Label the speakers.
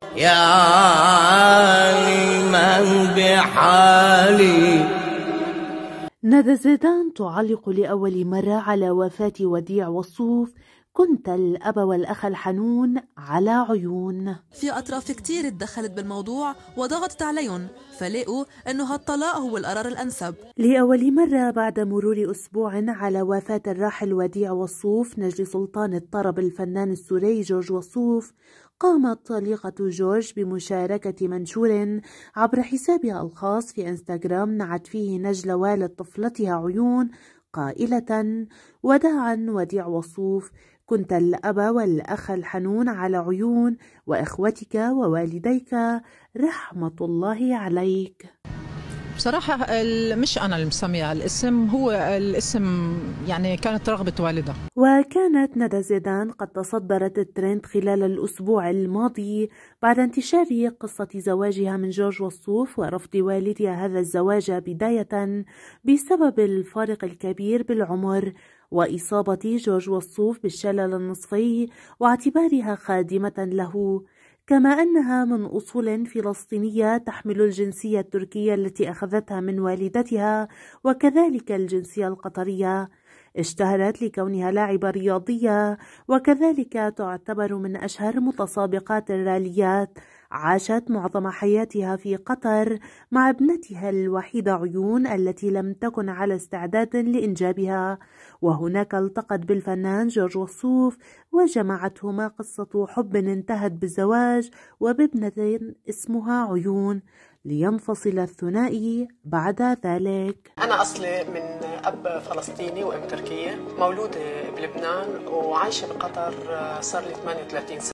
Speaker 1: يا من بحالي ندى زيدان تعلق لأول مرة على وفاة وديع والصوف كنت الأب والأخ الحنون على عيون في أطراف كتير اتدخلت بالموضوع وضغطت عليهم فلقوا أنه هالطلاق هو القرار الأنسب لأول مرة بعد مرور أسبوع على وفاة الراحل وديع وصوف نجل سلطان الطرب الفنان السوري جورج وصوف قامت طليقة جورج بمشاركة منشور عبر حسابها الخاص في انستغرام نعت فيه نجل والد طفلتها عيون قائلة وداعا وديع وصوف كنت الأب والأخ الحنون على عيون وإخوتك ووالديك رحمة الله عليك بصراحة مش أنا اللي مسمية الاسم هو الاسم يعني كانت رغبة والدها وكانت ندى زيدان قد تصدرت الترند خلال الأسبوع الماضي بعد انتشار قصة زواجها من جورج والصوف ورفض والدها هذا الزواج بداية بسبب الفارق الكبير بالعمر وإصابة جورج والصوف بالشلل النصفي واعتبارها خادمة له كما أنها من أصول فلسطينية تحمل الجنسية التركية التي أخذتها من والدتها وكذلك الجنسية القطرية اشتهرت لكونها لاعبة رياضية وكذلك تعتبر من أشهر متسابقات الراليات عاشت معظم حياتها في قطر مع ابنتها الوحيدة عيون التي لم تكن على استعداد لإنجابها وهناك التقت بالفنان جورج وصوف وجمعتهما قصة حب انتهت بالزواج وبابنة اسمها عيون لينفصل الثنائي بعد ذلك أنا أصلي من أب فلسطيني وأم تركية مولودة بلبنان وعايشة بقطر آه، صار لي 38 سنة